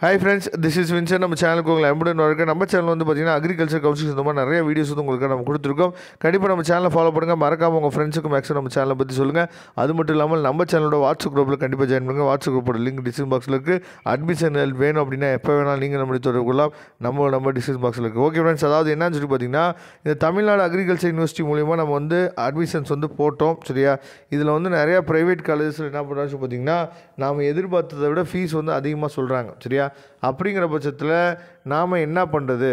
high friends this is Vinson நம்ம சேனலுக்கு உங்களை எம்புடன் வரைக்கும் நம்ம சேனல் வந்து பார்த்தீங்கன்னா அக்ரிகல்ச்சர் கவுன்சில் மாதிரி நிறைய வீடியோஸ் வந்து உங்களுக்கு நம்ம கொடுத்துருக்கோம் கண்டிப்பாக நம்ம சேனலை ஃபாலோ பண்ணுங்கள் மறக்காமல் உங்கள் ஃப்ரெண்ட்ஸுக்கு மேக்ஸிமம் நம்ம சேனலை பற்றி சொல்லுங்கள் அது மட்டும் இல்லாமல் நம்ம சேனலோட வாட்ஸ்அப் குரூப்பில் கண்டிப்பாக ஜாயின் பண்ணுங்கள் வாட்ஸ்அப் குரூப்போட லிங்க் டிஸ்கிரிப் பாக்ஸில் இருக்குது அட்மிஷன் வேணும் அப்படின்னா எப்போ வேணாலும் நீங்கள் நம்மளுடைய தொடர்பு கொள்ளலாம் நம்ம நம்ம டிஸ்கிரிப் பாக்ஸில் இருக்குது ஓகே ஃப்ரெண்ட்ஸ் அதாவது என்னன்னு சொல்லி பார்த்தீங்கன்னா இந்த தமிழ்நாடு அக்ரிகல்ச்சர் யூனிவர்சிட்டி மூலிமா நம்ம வந்து அட்மிஷன்ஸ் வந்து போட்டோம் சரியா இதில் வந்து நிறையா ப்ரைவேட் காலேஜஸில் என்ன பண்ணுறோம்னு பார்த்தீங்கன்னா நாம் எதிர்பார்த்ததை விட ஃபீஸ் வந்து அதிகமாக சொல்கிறாங்க சரியா அப்படிங்கிற பட்சத்தில் நாம் என்ன பண்ணுறது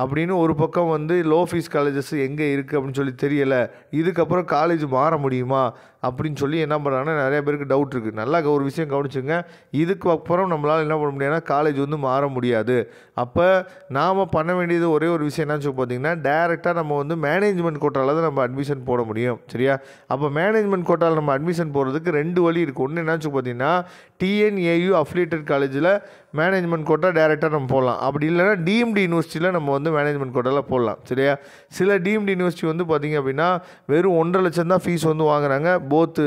அப்படின்னு ஒரு பக்கம் வந்து லோ ஃபீஸ் காலேஜஸ் எங்கே இருக்குது அப்படின்னு சொல்லி தெரியலை இதுக்கப்புறம் காலேஜ் மாற முடியுமா அப்படின்னு சொல்லி என்ன பண்ணுறாங்கன்னா நிறைய பேருக்கு டவுட் இருக்குது நல்லா ஒரு விஷயம் கவனிச்சுங்க இதுக்கு அப்புறம் நம்மளால் என்ன பண்ண முடியாதுன்னா காலேஜ் வந்து மாற முடியாது அப்போ நாம் பண்ண வேண்டியது ஒரே ஒரு விஷயம் என்னன்னு சொல்லி பார்த்தீங்கன்னா டேரெக்டாக நம்ம வந்து மேனேஜ்மெண்ட் கோட்டாவில் தான் நம்ம அட்மிஷன் போட முடியும் சரியா அப்போ மேனேஜ்மெண்ட் கோட்டாவில் நம்ம அட்மிஷன் போகிறதுக்கு ரெண்டு வழி இருக்குது ஒன்று என்னன்னு சொல்லி பார்த்தீங்கன்னா டிஎன்ஏயு அஃப்லேட்டட் காலேஜில் மேனேஜ்மெண்ட் கோட்டா டேரெக்டாக நம்ம போகலாம் அப்படி இல்லைனா டிஎம்டி யூனிவர்சிட்டியில் நம்ம வந்து வந்து மேனேஜ்மெண்ட் கோட்டாவில் போடலாம் சரியா சில டீம்டு யூனிவர்சிட்டி வந்து பார்த்திங்க அப்படின்னா வெறும் ஒன்றரை லட்சம் தான் ஃபீஸ் வந்து வாங்குறாங்க போத்து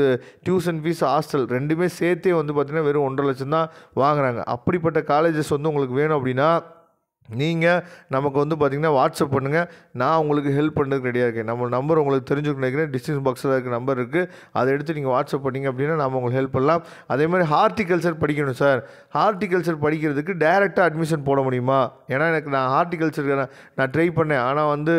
டியூஷன் ஃபீஸ் ஹாஸ்டல் ரெண்டுமே சேர்த்தே வந்து பார்த்திங்கன்னா வெறும் ஒன்றரை லட்சம் தான் வாங்குறாங்க அப்படிப்பட்ட காலேஜஸ் வந்து உங்களுக்கு வேணும் அப்படின்னா நீங்கள் நமக்கு வந்து பார்த்திங்கன்னா வாட்ஸ்அப் பண்ணுங்கள் நான் உங்களுக்கு ஹெல்ப் பண்ணுறதுக்கு ரெடியாக இருக்கேன் நம்ம நம்பர் உங்களுக்கு தெரிஞ்சுக்க நினைக்கிறேன் டிஸ்டன்ஸ் பாக்ஸில் இருக்க நம்பர் இருக்குது அதை எடுத்து நீங்கள் வாட்ஸ்அப் பண்ணிங்க அப்படின்னா நம்ம உங்களுக்கு ஹெல்ப் பண்ணலாம் அதே மாதிரி ஹார்டிகல்ச்சர் படிக்கணும் சார் ஹார்டிகல்ச்சர் படிக்கிறதுக்கு டைரெக்டாக அட்மிஷன் போட முடியுமா ஏன்னா எனக்கு நான் ஹார்டிகல்ச்சருக்கு நான் ட்ரை பண்ணேன் ஆனால் வந்து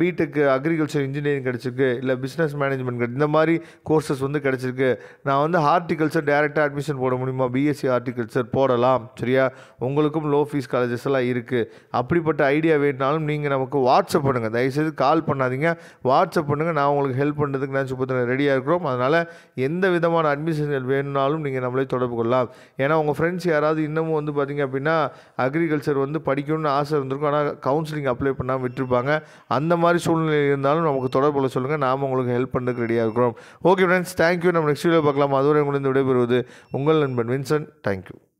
பிடெக் அக்ரிகல்ச்சர் இன்ஜினியரிங் கிடச்சிருக்கு இல்லை பிஸ்னஸ் மேனேஜ்மெண்ட் இந்த மாதிரி கோர்சஸ் வந்து கிடச்சிருக்கு நான் வந்து ஹார்டிகல்ச்சர் டைரெக்டாக அட்மிஷன் போட முடியுமா பிஎஸ்சி ஹார்டிகல்ச்சர் போடலாம் சரியா உங்களுக்கும் லோ ஃபீஸ் காலேஜஸ் எல்லாம் இருக்குது அப்படிப்பட்ட ஐடியா வேணுனாலும் நீங்கள் நமக்கு வாட்ஸ்அப் பண்ணுங்கள் தயவுசெய்து கால் பண்ணாதீங்க வாட்ஸ்அப் பண்ணுங்கள் நான் உங்களுக்கு ஹெல்ப் பண்ணுறதுக்கு நான் சுப்பத்தின ரெடியாக இருக்கிறோம் அதனால் எந்த விதமான அட்மிஷன்கள் வேணும்னாலும் நீங்கள் நம்மளே தொடர்பு கொள்ளலாம் ஏன்னா உங்கள் ஃப்ரெண்ட்ஸ் யாராவது இன்னமும் வந்து பார்த்திங்க அப்படின்னா அக்ரிகல்ச்சர் வந்து படிக்கணும்னு ஆசை இருந்திருக்கும் ஆனால் கவுன்சிலிங் அப்ளை பண்ணாமல் விட்டுருப்பாங்க அந்த மாதிரி சூழ்நிலை இருந்தாலும் நமக்கு தொடர்பு கொள்ள சொல்லுங்கள் நாம் உங்களுக்கு ஹெல்ப் பண்ணுறதுக்கு ரெடியாக இருக்கிறோம் ஓகே ஃப்ரெண்ட்ஸ் தேங்க்யூ நம்ம நெக்ஸ்ட் வீடியோ பார்க்கலாம் அதுவரை உங்களுக்கு விடைபெறுவது உங்கள் நண்பன் வின்சன் தேங்க்யூ